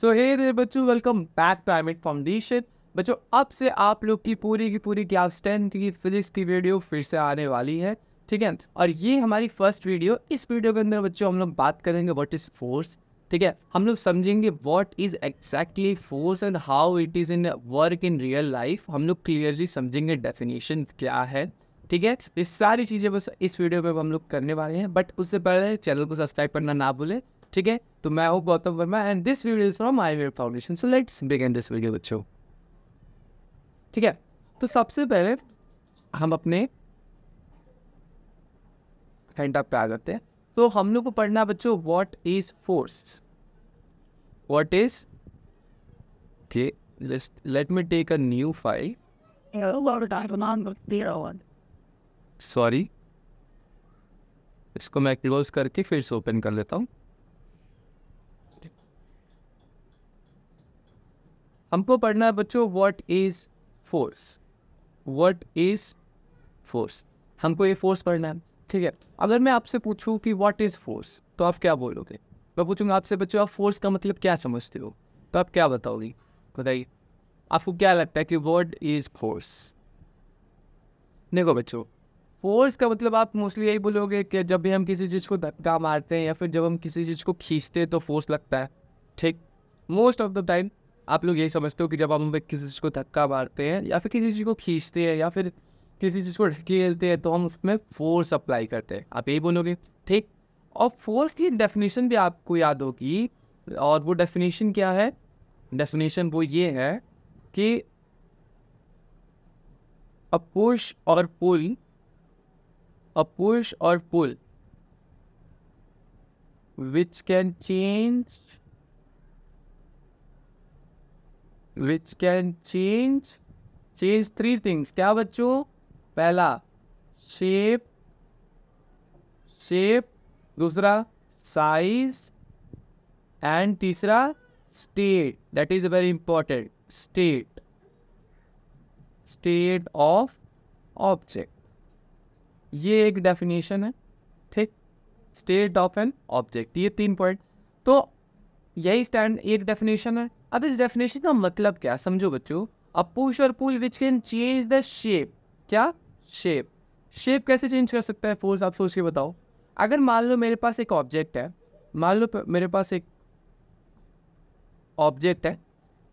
सो हे रे बच्चों welcome back to आई मिट फ्रॉम दीक्षित बच्चों अब से आप लोग की पूरी की पूरी क्लास टेंथ की फिजिक्स की वीडियो फिर से आने वाली है ठीक है और ये हमारी फर्स्ट वीडियो इस वीडियो के अंदर बच्चों हम लोग बात करेंगे व्हाट इज़ फोर्स ठीक है हम लोग समझेंगे what is exactly force and how it is in work in real life हम लोग क्लियरली समझेंगे डेफिनेशन क्या है ठीक है ये सारी चीज़ें बस इस वीडियो में हम लोग करने वाले हैं बट उससे पहले चैनल को सब्सक्राइब करना ना भूलें ठीक है तो मैं हूँ Gautam Verma and this video is from my web foundation so let's begin this video बच्चों ठीक है तो सबसे पहले हम अपने हैंडअप पे आ जाते हैं तो हम लोग को पढ़ना बच्चों what is force what is okay let me take a new file sorry इसको मैं क्लोज करके फिर से ओपन कर लेता हूँ हमको पढ़ना है बच्चों what is force what is force हमको ये फोर्स पढ़ना है ठीक है अगर मैं आपसे पूछूं कि व्हाट इज फोर्स तो आप क्या बोलोगे मैं पूछूंगा आपसे बच्चों आप फोर्स का मतलब क्या समझते हो तो आप क्या बताओगी बताइए आपको क्या लगता है कि वर्ड इज फोर्स देखो बच्चों फोर्स का मतलब आप मोस्टली यही बोलोगे कि जब भी हम किसी चीज़ को धक्का मारते हैं या फिर जब हम किसी चीज़ को खींचते हैं तो फोर्स लगता है ठीक मोस्ट ऑफ द टाइम आप लोग यही समझते हो कि जब हम किसी चीज़ को धक्का मारते हैं या फिर किसी चीज़ को खींचते हैं या फिर किसी चीज़ को ढकेलते हैं तो हम उसमें फोर्स अप्लाई करते हैं आप यही बोलोगे ठीक और फोर्स की डेफिनेशन भी आपको याद होगी और वो डेफिनेशन क्या है डेफिनेशन वो ये है कि अ पुश और पुल अ पुश और pull which can change which can change change three things क्या बच्चों पहला शेप शेप दूसरा साइज एंड तीसरा state that is very important state state of object ये एक डेफिनेशन है ठीक स्टेट ऑफ एन ऑब्जेक्ट ये तीन पॉइंट तो यही स्टैंड एक डेफिनेशन है अब इस डेफिनेशन का मतलब क्या समझो बच्चों अ पुश और pull which can change the shape क्या शेप शेप कैसे चेंज कर सकता है फोर्स आप सोच के बताओ अगर मान लो मेरे पास एक ऑब्जेक्ट है मान लो मेरे पास एक ऑब्जेक्ट है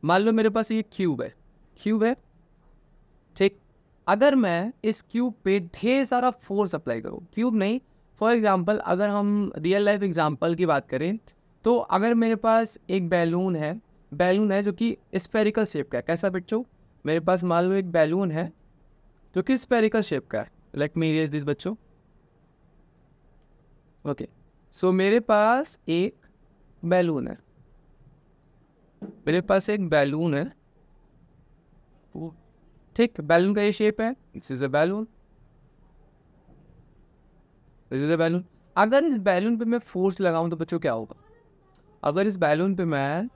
मान लो मेरे पास ये क्यूब है क्यूब है ठीक अगर मैं इस क्यूब पे ढेर सारा फोर्स अप्लाई करूँ क्यूब नहीं फॉर एग्ज़ाम्पल अगर हम रियल लाइफ एग्ज़ाम्पल की बात करें तो अगर मेरे पास एक बैलून है बैलून है जो कि स्पेरिकल शेप का है कैसा बच्चों मेरे पास मान लो एक बैलून है जो कि स्पेरिकल शेप का है लेट मी रेज दिस बच्चों ओके सो मेरे पास एक बैलून है मेरे पास एक बैलून है ठीक बैलून का ये शेप है this is a balloon this is a balloon अगर इस बैलून पे मैं फोर्स लगाऊं तो बच्चों क्या होगा अगर इस बैलून पे मैं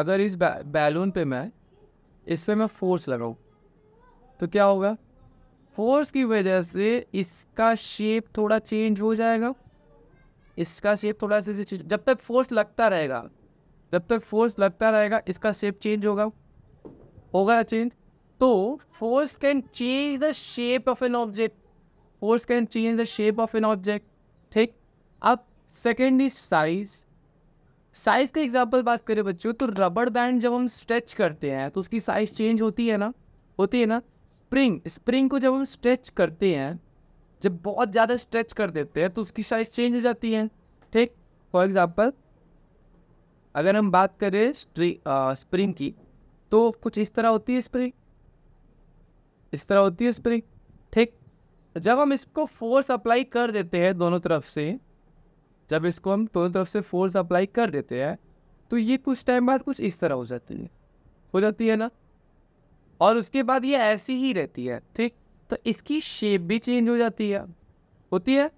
अगर इस बैलून पे मैं इस पर मैं फोर्स लगाऊँ तो क्या होगा फोर्स की वजह से इसका शेप थोड़ा चेंज हो जाएगा इसका शेप थोड़ा सा जब तक फोर्स लगता रहेगा जब तक फोर्स लगता रहेगा इसका शेप चेंज होगा होगा चेंज तो force can change the shape of an object force can change the shape of an object ठीक अब सेकेंड इज साइज साइज़ का एग्जाम्पल बात करें बच्चों तो रबड़ बैंड जब हम स्ट्रेच करते हैं तो उसकी साइज़ चेंज होती है ना होती है ना स्प्रिंग स्प्रिंग को जब हम स्ट्रेच करते हैं जब बहुत ज़्यादा स्ट्रेच कर देते हैं तो उसकी साइज़ चेंज हो जाती है ठीक फॉर एग्ज़ाम्पल अगर हम बात करें स्प्रिंग की तो कुछ इस तरह होती है स्प्रिंग इस तरह होती है स्प्रिंग ठीक जब हम इसको फोर्स अप्लाई कर देते हैं दोनों तरफ से जब इसको हम दोनों तरफ से फोर्स अप्लाई कर देते हैं तो ये कुछ टाइम बाद कुछ इस तरह हो जाती है हो जाती है ना और उसके बाद ये ऐसी ही रहती है ठीक तो इसकी शेप भी चेंज हो जाती है होती है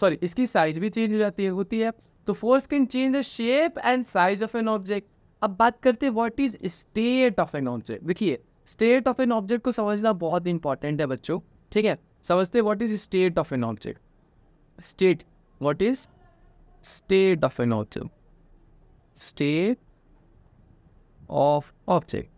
सॉरी इसकी साइज भी चेंज हो जाती है होती है तो force can change the shape and size of an object अब बात करते हैं what is state of an object देखिए स्टेट ऑफ एन ऑब्जेक्ट को समझना बहुत इंपॉर्टेंट है बच्चों ठीक है समझते what is state of an object state what is state of an object state of object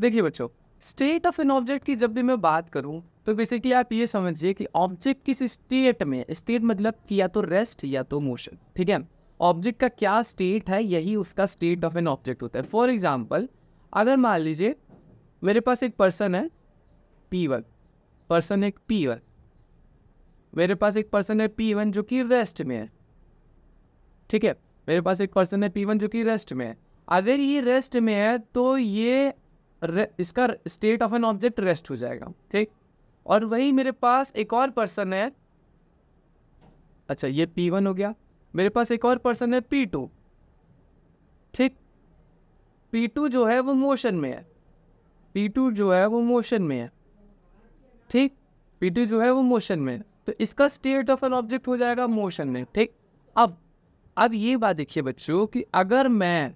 देखिए बच्चों स्टेट ऑफ एन ऑब्जेक्ट की जब भी मैं बात करूं तो बेसिकली आप ये समझिए कि ऑब्जेक्ट किस स्टेट में स्टेट मतलब कि या तो रेस्ट या तो मोशन ठीक है ऑब्जेक्ट का क्या स्टेट है यही उसका स्टेट ऑफ एन ऑब्जेक्ट होता है फॉर एग्जाम्पल अगर मान लीजिए मेरे पास एक पर्सन है पी वन पर्सन एक पी वन मेरे पास एक पर्सन है पी वन जो कि रेस्ट में है ठीक है मेरे पास एक पर्सन है पी वन जो कि रेस्ट में है अगर ये रेस्ट में है तो ये इसका state of an object rest हो जाएगा ठीक और वही मेरे पास एक और पर्सन है अच्छा ये पी वन हो गया मेरे पास एक और पर्सन है पी टू ठीक पी टू जो है वो मोशन में है पी टू जो है वो मोशन में है ठीक पी टू जो है वो मोशन में है तो इसका स्टेट ऑफ एन ऑब्जेक्ट हो जाएगा मोशन में ठीक अब अब ये बात देखिए बच्चों कि अगर मैं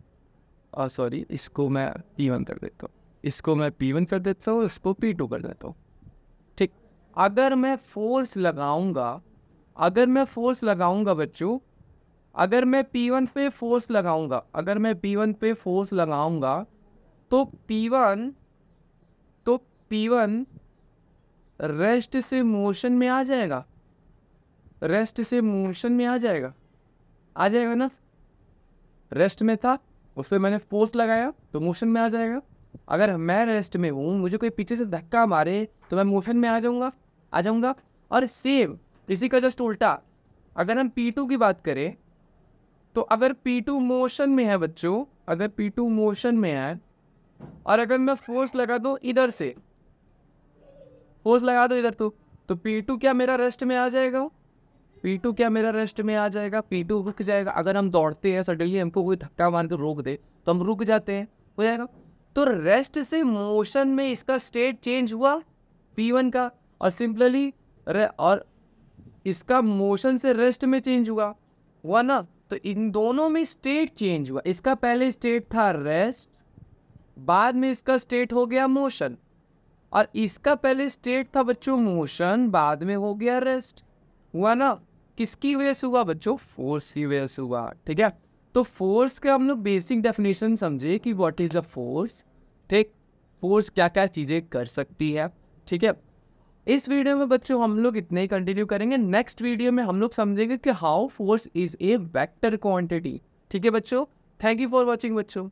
सॉरी इसको मैं पी वन कर देता हूँ इसको मैं पी वन कर देता हूँ इसको पी टू कर देता हूँ ठीक अगर मैं फोर्स लगाऊंगा अगर मैं फोर्स लगाऊंगा बच्चों अगर मैं पी वन पे फोर्स लगाऊंगा अगर मैं पी वन पे फोर्स लगाऊंगा तो पी वन तो पी वन रेस्ट से मोशन में आ जाएगा रेस्ट से मोशन में आ जाएगा आ जाएगा ना रेस्ट में था उस पर मैंने फोर्स लगाया तो मोशन में आ जाएगा अगर मैं रेस्ट में हूँ मुझे कोई पीछे से धक्का मारे तो मैं मोशन में आ जाऊँगा आ जाऊँगा और सेम इसी का जस्ट उल्टा अगर हम पी की बात करें तो अगर पी मोशन में है बच्चों अगर पी मोशन में है और अगर मैं फोर्स लगा दूँ इधर से फोर्स लगा दो इधर तो तो P2 क्या मेरा रेस्ट में आ जाएगा P2 क्या मेरा रेस्ट में आ जाएगा P2 रुक जाएगा अगर हम दौड़ते हैं सडनली हमको कोई धक्का मार के तो रोक दे तो हम रुक जाते हैं हो जाएगा तो रेस्ट से मोशन में इसका स्टेट चेंज हुआ P1 का और सिंपली और इसका मोशन से रेस्ट में चेंज हुआ हुआ ना तो इन दोनों में स्टेट चेंज हुआ इसका पहले स्टेट था रेस्ट बाद में इसका स्टेट हो गया मोशन और इसका पहले स्टेट था बच्चों मोशन बाद में हो गया रेस्ट हुआ ना किसकी वजह से हुआ बच्चों फोर्स की वजह से हुआ ठीक है तो फोर्स का हम लोग बेसिक डेफिनेशन समझे कि व्हाट इज़ द फोर्स ठीक फोर्स क्या क्या चीज़ें कर सकती है ठीक है इस वीडियो में बच्चों हम लोग इतने ही कंटिन्यू करेंगे नेक्स्ट वीडियो में हम लोग समझेंगे कि how force is a vector quantity ठीक है बच्चों थैंक यू फॉर वॉचिंग बच्चों